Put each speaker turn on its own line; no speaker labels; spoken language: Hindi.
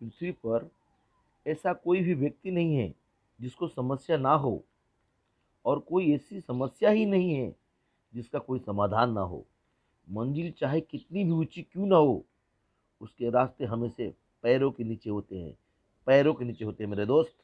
पृथ्वी पर ऐसा कोई भी व्यक्ति नहीं है जिसको समस्या ना हो और कोई ऐसी समस्या ही नहीं है जिसका कोई समाधान ना हो मंजिल चाहे कितनी भी ऊंची क्यों ना हो उसके रास्ते हमेशा पैरों के नीचे होते हैं पैरों के नीचे होते हैं मेरे दोस्त